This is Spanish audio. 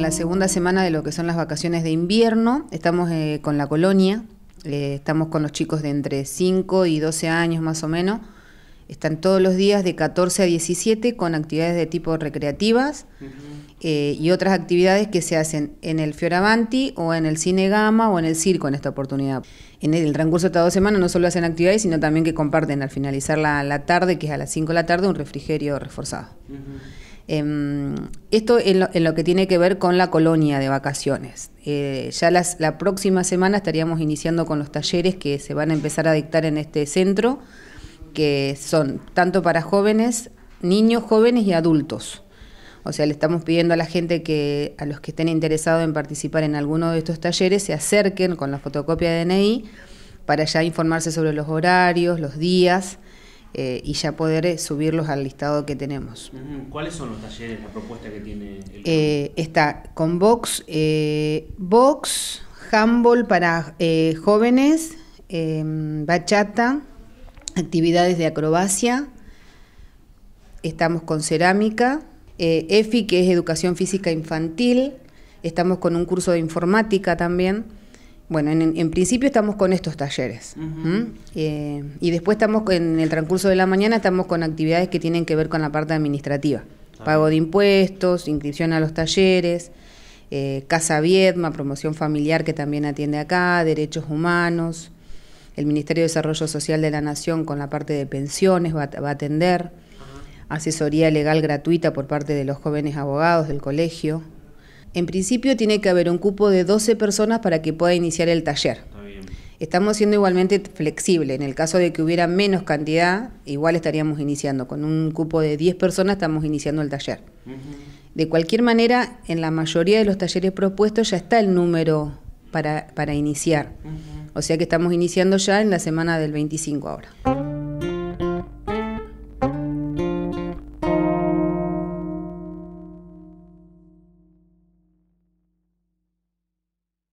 en la segunda semana de lo que son las vacaciones de invierno. Estamos eh, con la colonia, eh, estamos con los chicos de entre 5 y 12 años más o menos están todos los días de 14 a 17 con actividades de tipo recreativas eh, y otras actividades que se hacen en el Fioravanti o en el Cine Gama o en el Circo en esta oportunidad. En el transcurso de esta dos semanas no solo hacen actividades, sino también que comparten al finalizar la, tarde, que es a las 5 de la tarde, un refrigerio reforzado. Em, esto en lo, que tiene que ver con la colonia de vacaciones. Eh, ya la próxima semana estaríamos iniciando con los talleres que se van a empezar a dictar en este centro que son tanto para jóvenes, niños, jóvenes y adultos. O sea, le estamos pidiendo a la gente que, a los que estén interesados en participar en alguno de estos talleres, se acerquen con la fotocopia de DNI para ya informarse sobre los horarios, los días eh, y ya poder eh, subirlos al listado que tenemos. ¿Cuáles son los talleres, la propuesta que tiene? El... Eh, está con Vox, eh, Vox, Handball para jóvenes, Bachata, actividades de acrobacia, estamos con cerámica, eh, EFI, que es educación física infantil, estamos con un curso de informática también. Bueno, en, principio estamos con estos talleres. Eh, y después estamos en el transcurso de la mañana, estamos con actividades que tienen que ver con la parte administrativa. Ah, Pago de impuestos, inscripción a los talleres, eh, Casa Viedma, promoción familiar que también atiende acá, derechos humanos, el Ministerio de Desarrollo Social de la Nación con la parte de pensiones va, a atender, asesoría legal gratuita por parte de los jóvenes abogados del colegio. En principio tiene que haber un cupo de 12 personas para que pueda iniciar el taller. Estamos siendo igualmente flexibles. En el caso de que hubiera menos cantidad, igual estaríamos iniciando. Con un cupo de 10 personas estamos iniciando el taller. De cualquier manera, en la mayoría de los talleres propuestos ya está el número para, iniciar. O sea que estamos iniciando ya en la semana del 25 ahora.